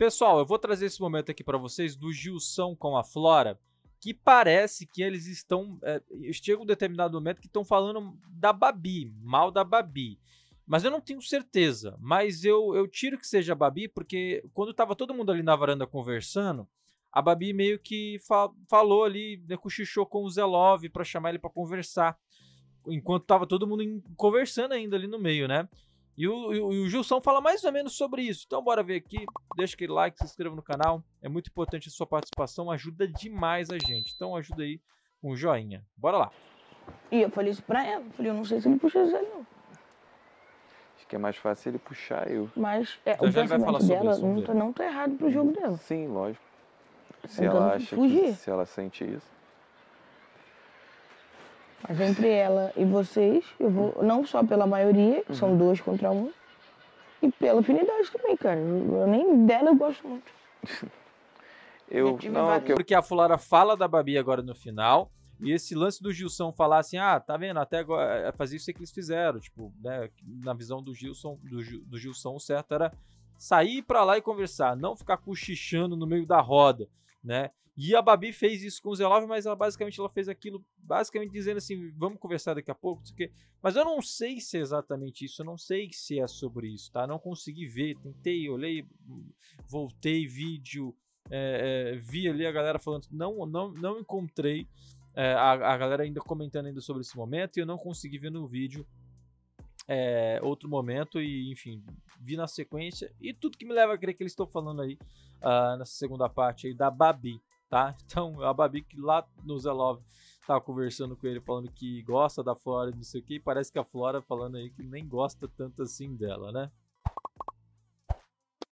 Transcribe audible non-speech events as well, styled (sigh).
Pessoal, eu vou trazer esse momento aqui para vocês do Gilson com a Flora, que parece que eles estão. É, chega um determinado momento que estão falando da Babi, mal da Babi. Mas eu não tenho certeza. Mas eu, eu tiro que seja a Babi, porque quando estava todo mundo ali na varanda conversando, a Babi meio que fa falou ali, né, cochichou com o Zelov para chamar ele para conversar. Enquanto estava todo mundo conversando ainda ali no meio, né? E o, e o Gilson fala mais ou menos sobre isso. Então bora ver aqui. Deixa aquele like, se inscreva no canal. É muito importante a sua participação, ajuda demais a gente. Então ajuda aí com um joinha. Bora lá. E eu falei isso pra ela. Eu falei, eu não sei se ele puxa isso aí, não. Acho que é mais fácil ele puxar eu. Mas é, então, o pensamento dela não tá, não tá errado pro jogo dela. Sim, lógico. Se então, ela acha, que, se ela sente isso. Mas entre ela e vocês, eu vou, não só pela maioria, que são duas contra um, e pela afinidade também, cara. Eu, nem dela eu gosto muito. (laughs) eu, não, que eu... Porque a Fulara fala da Babi agora no final, e esse lance do Gilson falar assim, ah, tá vendo, até agora, é, é fazer isso que eles fizeram, tipo, né, na visão do Gilson, do, do Gilson, o certo era sair para lá e conversar, não ficar cochichando no meio da roda né? E a Babi fez isso com o Zelove, mas ela basicamente ela fez aquilo, basicamente dizendo assim, vamos conversar daqui a pouco, não Mas eu não sei se é exatamente isso, eu não sei se é sobre isso, tá? Não consegui ver, tentei, olhei, voltei vídeo, é, é, vi ali a galera falando, não, não, não encontrei é, a, a galera ainda comentando ainda sobre esse momento e eu não consegui ver no vídeo é, outro momento e, enfim, vi na sequência e tudo que me leva a crer que eles estão falando aí uh, nessa segunda parte aí da Babi, tá? (laughs) Então, a Babi que lá no Love tava conversando com ele falando que gosta da Flora e não sei o que, e parece que a Flora falando aí que nem gosta tanto assim dela, né?